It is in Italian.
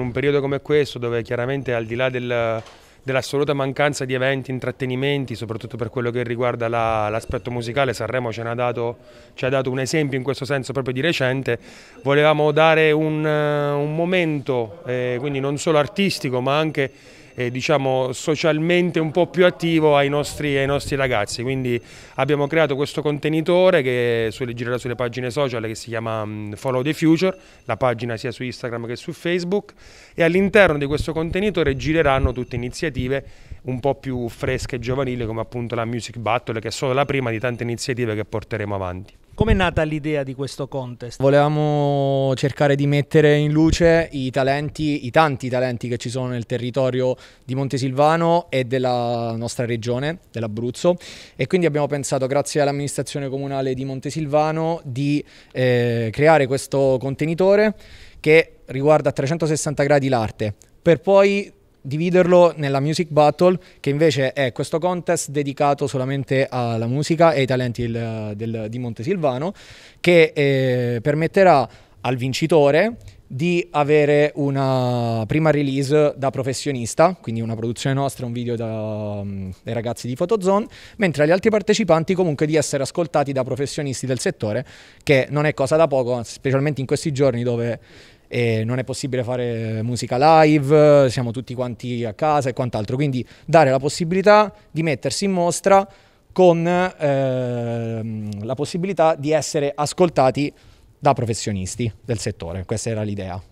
In un periodo come questo dove chiaramente al di là del, dell'assoluta mancanza di eventi, intrattenimenti, soprattutto per quello che riguarda l'aspetto musicale, Sanremo ce dato, dato un esempio in questo senso proprio di recente, volevamo dare un, eh, un momento, eh, quindi non solo artistico ma anche eh, diciamo, socialmente un po' più attivo ai nostri, ai nostri, ragazzi. Quindi abbiamo creato questo contenitore che sulle, girerà sulle pagine social che si chiama mm, Follow the Future, la pagina sia su Instagram che su Facebook e all'interno di questo contenitore gireranno tutte iniziative un po' più fresche e giovanili come appunto la Music Battle che è solo la prima di tante iniziative che porteremo avanti. Come è nata l'idea di questo contest? Volevamo cercare di mettere in luce i talenti, i tanti talenti che ci sono nel territorio di Montesilvano e della nostra regione, dell'Abruzzo e quindi abbiamo pensato, grazie all'amministrazione comunale di Montesilvano, di eh, creare questo contenitore che riguarda a 360 gradi l'arte per poi dividerlo nella Music Battle, che invece è questo contest dedicato solamente alla musica e ai talenti del, del, di Montesilvano, che eh, permetterà al vincitore di avere una prima release da professionista, quindi una produzione nostra, un video da, um, mm, dai ragazzi di Photozone, mentre agli altri partecipanti comunque di essere ascoltati da professionisti del settore, che non è cosa da poco, specialmente in questi giorni dove e non è possibile fare musica live, siamo tutti quanti a casa e quant'altro. Quindi dare la possibilità di mettersi in mostra con ehm, la possibilità di essere ascoltati da professionisti del settore. Questa era l'idea.